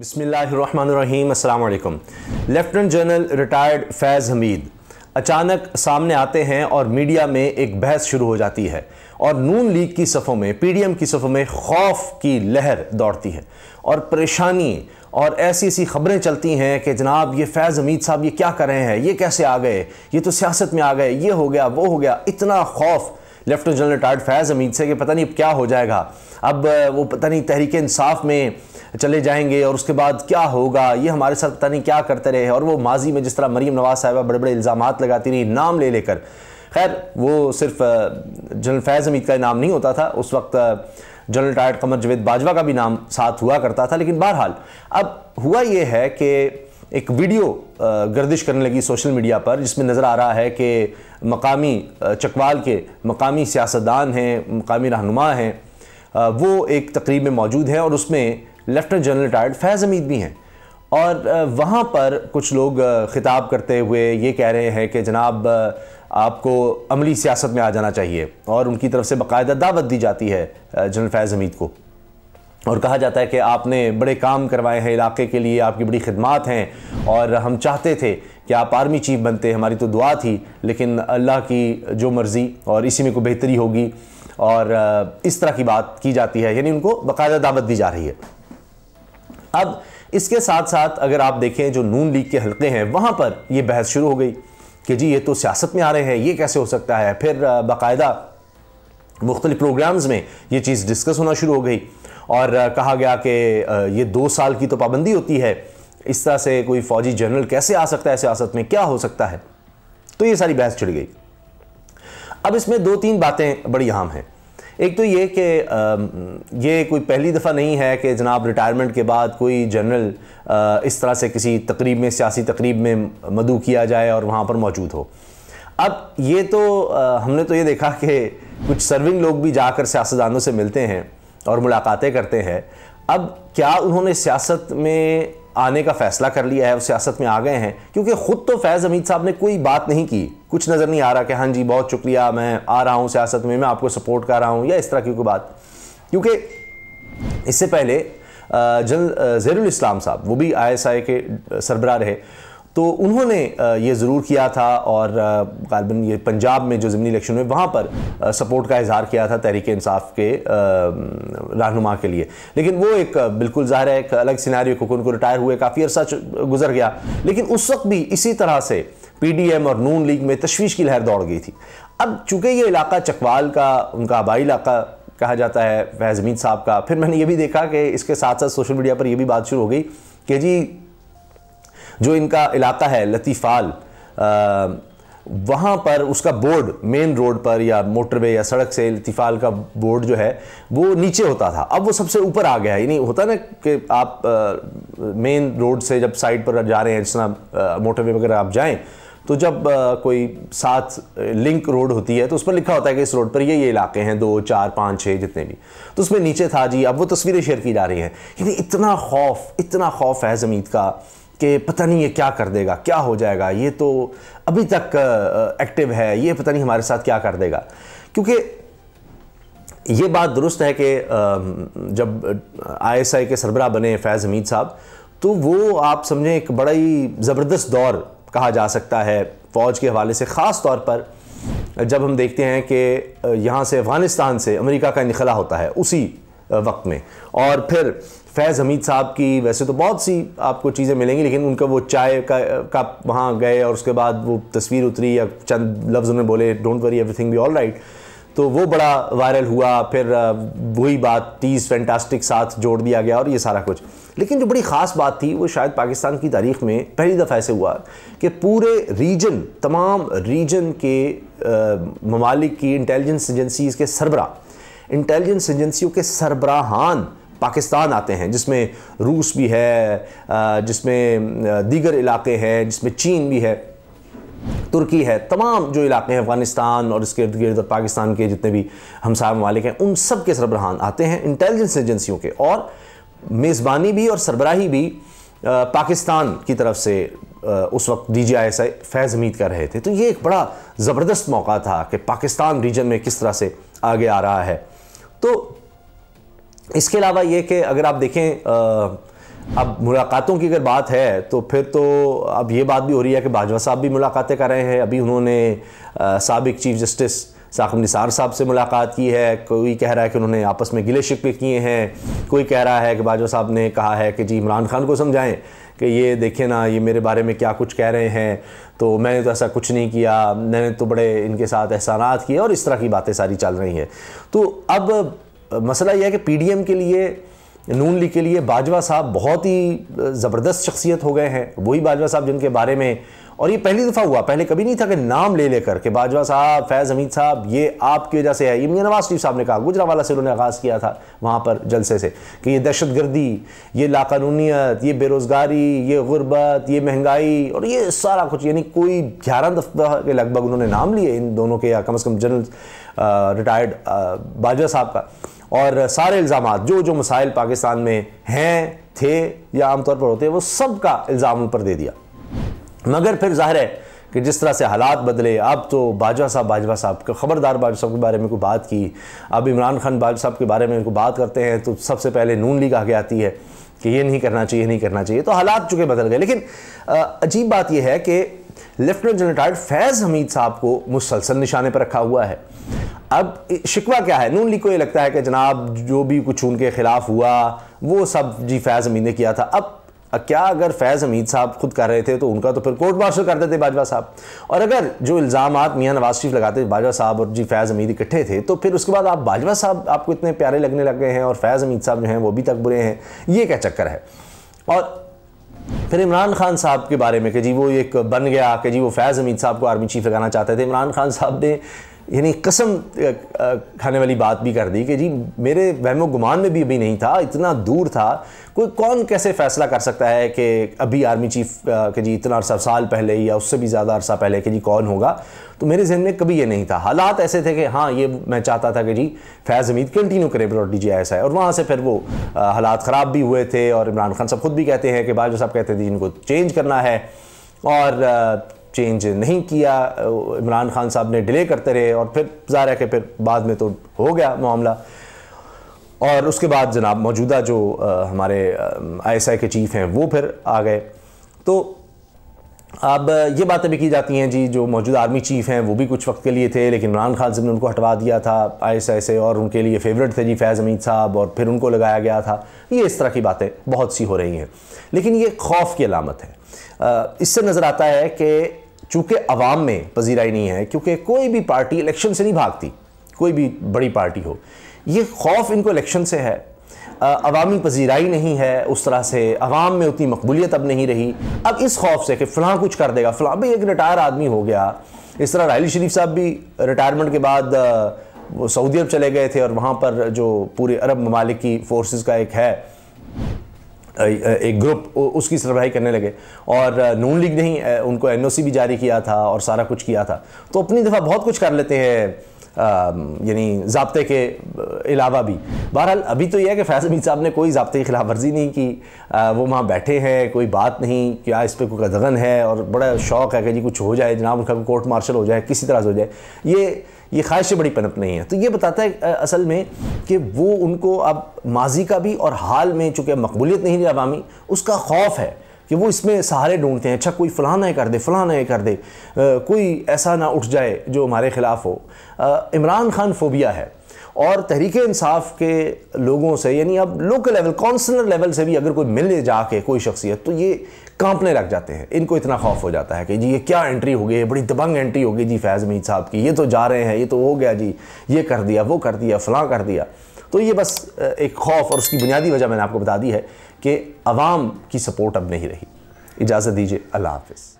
बसमीम lieutenant general retired Faiz Hameed अचानक सामने आते हैं और मीडिया में एक बहस शुरू हो जाती है और नून लीग की सफ़ों में पीडीएम की सफ़ों में खौफ की लहर दौड़ती है और परेशानी और ऐसी ऐसी खबरें चलती हैं कि जनाब ये फैज़ हमीद साहब ये क्या कर रहे हैं ये कैसे आ गए ये तो सियासत में आ गए ये हो गया वो हो गया इतना खौफ lieutenant general retired Faiz Hameed से कि पता नहीं अब क्या हो जाएगा अब वो पता नहीं तहरीक इंसाफ में चले जाएंगे और उसके बाद क्या होगा ये हमारे साथ पता नहीं क्या करते रहे और वो माजी में जिस तरह मरीम नवाज साहिबा बड़े बड़े इल्ज़ाम लगाती रही नाम ले लेकर खैर वो सिर्फ जनरल फैज़ हमीद का नाम नहीं होता था उस वक्त जनरल टायर्ड कमर जवेद बाजवा का भी नाम साथ हुआ करता था लेकिन बहरहाल अब हुआ ये है कि एक वीडियो गर्दिश करने लगी सोशल मीडिया पर जिसमें नज़र आ रहा है कि मकामी चकवाल के मकामी सियासतदान हैं मकामी रहनुमा हैं वो एक तकरीब में मौजूद हैं और उसमें lieutenant general retired Faiz Hameed भी हैं और वहाँ पर कुछ लोग खिताब करते हुए ये कह रहे हैं कि जनाब आपको अमली सियासत में आ जाना चाहिए और उनकी तरफ से बाकायदा दावत दी जाती है जनरल फैज़ हमीद को और कहा जाता है कि आपने बड़े काम करवाए हैं इलाके के लिए आपकी बड़ी खिदमत हैं और हम चाहते थे कि आप आर्मी चीफ बनते हमारी तो दुआ थी लेकिन अल्लाह की जो मर्ज़ी और इसी में कोई बेहतरी होगी और इस तरह की बात की जाती है यानी उनको बाकायदा दावत दी जा रही है अब इसके साथ साथ अगर आप देखें जो नून लीग के हलके हैं वहाँ पर यह बहस शुरू हो गई कि जी ये तो सियासत में आ रहे हैं ये कैसे हो सकता है फिर बाकायदा मुख्तलि प्रोग्राम्स में ये चीज़ डिस्कस होना शुरू हो गई और कहा गया कि ये दो साल की तो पाबंदी होती है इस तरह से कोई फ़ौजी जनरल कैसे आ सकता है सियासत में क्या हो सकता है तो ये सारी बहस छिड़ गई अब इसमें दो तीन बातें बड़ी अहम हैं एक तो ये कि ये कोई पहली दफ़ा नहीं है कि जनाब रिटायरमेंट के बाद कोई जनरल इस तरह से किसी तकरीब में सियासी तकरीब में मदु किया जाए और वहाँ पर मौजूद हो अब ये तो हमने तो ये देखा कि कुछ सर्विंग लोग भी जाकर सियासतदानों से मिलते हैं और मुलाकातें करते हैं अब क्या उन्होंने सियासत में आने का फैसला कर लिया है वो सियासत में आ गए हैं क्योंकि ख़ुद तो फैज़ हमीद साहब ने कोई बात नहीं की कुछ नज़र नहीं आ रहा कि हाँ जी बहुत शुक्रिया मैं आ रहा हूँ सियासत में मैं आपको सपोर्ट कर रहा हूँ या इस तरह की कोई बात क्योंकि इससे पहले जनरल जहरुल इस्लाम साहब वो भी आई एस आई के सरबरा रहे तो उन्होंने ये ज़रूर किया था और गालबन ये पंजाब में जो ज़मीनी इलेक्शन हुए वहाँ पर सपोर्ट का इजहार किया था तहरीक इंसाफ के रहनुमा के लिए लेकिन वो एक बिल्कुल ज़ाहिर है एक अलग सिनारी क्योंकि उनको रिटायर हुए काफ़ी अरसा गुजर गया लेकिन उस वक्त भी इसी तरह से पीडीएम और नून लीग में तशवीश की लहर दौड़ गई थी अब चूंकि ये इलाका चकवाल का उनका आबाई इलाका कहा जाता है फैज़मीन साहब का फिर मैंने ये भी देखा कि इसके साथ साथ सोशल मीडिया पर यह भी बात शुरू हो गई कि जी जो इनका इलाका है लतीफ़ाल वहाँ पर उसका बोर्ड मेन रोड पर या मोटरवे या सड़क से लतीफाल का बोर्ड जो है वो नीचे होता था अब वो सबसे ऊपर आ गया है यानी होता ना कि आप मेन रोड से जब साइड पर जा रहे हैं जितना मोटरवे वगैरह आप जाएँ तो जब कोई सात लिंक रोड होती है तो उस पर लिखा होता है कि इस रोड पर ये ये इलाके हैं दो चार पाँच छः जितने भी तो उसमें नीचे था जी अब वो तस्वीरें शेयर की जा रही हैं यानी इतना खौफ इतना खौफ है ज़मीन का कि पता नहीं ये क्या कर देगा क्या हो जाएगा ये तो अभी तक एक्टिव है ये पता नहीं हमारे साथ क्या कर देगा क्योंकि ये बात दुरुस्त है कि जब आईएसआई के सरबरा बने फैज़ हमीद साहब तो वो आप समझें एक बड़ा ही ज़बरदस्त दौर कहा जा सकता है फ़ौज के हवाले से ख़ास तौर पर जब हम देखते हैं कि यहाँ से अफ़गानिस्तान से अमेरिका का इनखला होता है उसी वक्त में और फिर फैज़ हमीद साहब की वैसे तो बहुत सी आपको चीज़ें मिलेंगी लेकिन उनका वो चाय का कप वहाँ गए और उसके बाद वो तस्वीर उतरी या चंद लफ्ज़ उन्हें बोले don't worry everything be all right तो वो बड़ा वायरल हुआ फिर वही बात तीस फैंटास्टिक साथ जोड़ दिया गया और ये सारा कुछ लेकिन जो बड़ी ख़ास बात थी वो शायद पाकिस्तान की तारीख में पहली दफ़ा ऐसे हुआ कि पूरे रीजन तमाम रीजन के ममालिक की इंटेलिजेंस एजेंसीज़ के सरबरा इंटेलिजेंस एजेंसियों के सरबराहान पाकिस्तान आते हैं जिसमें रूस भी है जिसमें दीगर इलाके हैं जिसमें चीन भी है तुर्की है तमाम जो इलाके हैं अफगानिस्तान और इसके इर्द गिर्द पाकिस्तान के जितने भी हमसार ममालिक हैं उन सब के सरबराहान आते हैं इंटेलिजेंस एजेंसियों के और मेज़बानी भी और सरबराही भी पाकिस्तान की तरफ से उस वक्त D G I S I Faiz Hameed कर रहे थे तो ये एक बड़ा ज़बरदस्त मौका था कि पाकिस्तान रीजन में किस तरह से आगे आ रहा है तो इसके अलावा ये कि अगर आप देखें अब मुलाकातों की अगर बात है तो फिर तो अब ये बात भी हो रही है कि बाजवा साहब भी मुलाकातें कर रहे हैं अभी उन्होंने सबक चीफ जस्टिस साखम निसार साहब से मुलाकात की है कोई कह रहा है कि उन्होंने आपस में गिले शिकवे किए हैं कोई कह रहा है कि बाजवा साहब ने कहा है कि जी इमरान खान को समझाएं कि ये देखे ना ये मेरे बारे में क्या कुछ कह रहे हैं तो मैंने तो ऐसा कुछ नहीं किया मैंने तो बड़े इनके साथ एहसानात किए और इस तरह की बातें सारी चल रही हैं तो अब मसला यह है कि पी के लिए नून लीग के लिए बाजवा साहब बहुत ही ज़बरदस्त शख्सियत हो गए हैं वही बाजवा साहब जिनके बारे में और ये पहली दफ़ा हुआ पहले कभी नहीं था कि नाम ले लेकर के बाजवा साहब फैज़ हमीद साहब ये आपकी वजह से है ये मियाँ नवाज शरीफ साहब ने कहा गुजरा वाला से उन्होंने आगाज़ किया था वहाँ पर जलसे से कि ये दहशत गर्दी ये लाकानूनीत ये बेरोज़गारी ये गुर्बत ये महंगाई और ये सारा कुछ यानी कोई ग्यारह दफ़ा के लगभग उन्होंने नाम लिए इन दोनों के या कम अज़ कम जनरल रिटायर्ड बाजवा साहब का और सारे इल्ज़ाम जो जो मसाइल पाकिस्तान में हैं थे या आमतौर पर होते हैं वो सब का इल्ज़ाम उन पर दे दिया मगर फिर जाहिर है कि जिस तरह से हालात बदले अब तो बाजवा साहब बाजवा साहब के ख़बरदार बाजवा साहब के बारे में कोई बात की अब इमरान खान बाजवा साहब के बारे में उनको बात करते हैं तो सबसे पहले नून लीग आगे आती है कि ये नहीं करना चाहिए नहीं करना चाहिए तो हालात चूँकि बदल गए लेकिन अजीब बात यह है कि lieutenant general retired Faiz Hameed साहब को मुसलसल निशाने पर रखा हुआ है अब शिकवा क्या है नून लीग को ये लगता है कि जनाब जो भी कुछ उनके ख़िलाफ़ हुआ वो सब जी फैज़ अमीद ने किया था अब क्या अगर फैज़ अमीद साहब खुद कर रहे थे तो उनका तो फिर कोर्ट मार्शल कर देते बाजवा साहब और अगर जो इल्ज़ाम मियाँ नवाज शरीफ लगाते बाजवा साहब और जी फैज़ अमीद इकट्ठे थे तो फिर उसके बाद आप बाजवा साहब आपको इतने प्यारे लगने लग गए हैं और फैज़ अमीद साहब जो हैं वो अभी तक बुरे हैं ये क्या चक्कर है और फिर इमरान खान साहब के बारे में कि जी वो एक बन गया कि जी वो फैज़ अमीद साहब को आर्मी चीफ लगाना चाहते थे इमरान खान साहब ने यानी कसम खाने वाली बात भी कर दी कि जी मेरे वहमो गुमान में भी अभी नहीं था इतना दूर था कोई कौन कैसे फ़ैसला कर सकता है कि अभी आर्मी चीफ के जी इतना अरसा साल पहले या उससे भी ज़्यादा अरसा पहले कि जी कौन होगा तो मेरे जहन में कभी ये नहीं था हालात ऐसे थे कि हाँ ये मैं चाहता था कि जी फैज़ हमीद कंटिन्यू करे बलौट डी जी आई और वहाँ से फिर वो हालात ख़राब भी हुए थे और इमरान खान साहब खुद भी कहते हैं कि बाजवा साहब कहते थे जिनको इनको चेंज करना है और चेंज नहीं किया इमरान खान साहब ने डिले करते रहे और फिर ज़ाहिर है कि फिर बाद में तो हो गया मामला और उसके बाद जनाब मौजूदा जो हमारे आईएसआई के चीफ हैं वो फिर आ गए तो अब ये बातें भी की जाती हैं जी जो मौजूदा आर्मी चीफ हैं वो भी कुछ वक्त के लिए थे लेकिन इमरान खान साहब ने उनको हटवा दिया था आई से और उनके लिए फेवरेट थे जी फैज़ अमीद साहब और फिर उनको लगाया गया था ये इस तरह की बातें बहुत सी हो रही हैं लेकिन ये खौफ की अलामत है इससे नज़र आता है कि चूँकि अवाम में पजीराई नहीं है क्योंकि कोई भी पार्टी इलेक्शन से नहीं भागती कोई भी बड़ी पार्टी हो ये खौफ इनको इलेक्शन से है अवामी पजीराई नहीं है उस तरह से अवाम में उतनी मकबूलियत अब नहीं रही अब इस खौफ से कि फ़लाँ कुछ कर देगा फ़लाँ भाई एक रिटायर आदमी हो गया इस तरह राहली शरीफ साहब भी रिटायरमेंट के बाद वो सऊदी अरब चले गए थे और वहाँ पर जो पूरे अरब ममालिक की फोर्सेस का एक है एक ग्रुप उसकी सरवाही करने लगे और नून लीग नहीं उनको एन भी जारी किया था और सारा कुछ किया था तो अपनी दफ़ा बहुत कुछ कर लेते हैं यानी जबते के अलावा भी बहरहाल अभी तो यह है कि फैज़ अमीर साहब ने कोई जबते की खिलाफ वर्जी नहीं की आ, वो वहाँ बैठे हैं कोई बात नहीं क्या इस पर कोई दगन है और बड़ा शौक है कि जी कुछ हो जाए जनाब उनका कोर्ट मार्शल हो जाए किसी तरह से हो जाए ये ये ख्वाहिशें बड़ी पनप नहीं है तो ये बताता है असल में कि वो उनको अब माजी का भी और हाल में चूँकि मकबूलियत नहीं रही अवामी उसका खौफ है कि वो इसमें सहारे ढूंढते हैं अच्छा कोई फ़लाना ही कर दे फ़लाना कर दे आ, कोई ऐसा ना उठ जाए जो हमारे ख़िलाफ़ हो इमरान खान फोबिया है और तहरीक इंसाफ के लोगों से यानी अब लोकल लेवल कौंसलर लेवल से भी अगर कोई मिले जाके कोई शख्सियत तो ये कांपने लग जाते हैं इनको इतना खौफ हो जाता है कि जी ये क्या एंट्री हो गई बड़ी दबंग एंट्री हो गई जी फैज़ मीद साहब की ये तो जा रहे हैं ये तो हो गया जी ये कर दिया वो कर दिया फ़लाँ कर दिया तो ये बस एक खौफ और उसकी बुनियादी वजह मैंने आपको बता दी है कि आवाम की सपोर्ट अब नहीं रही इजाज़त दीजिए अल्लाह हाफिज़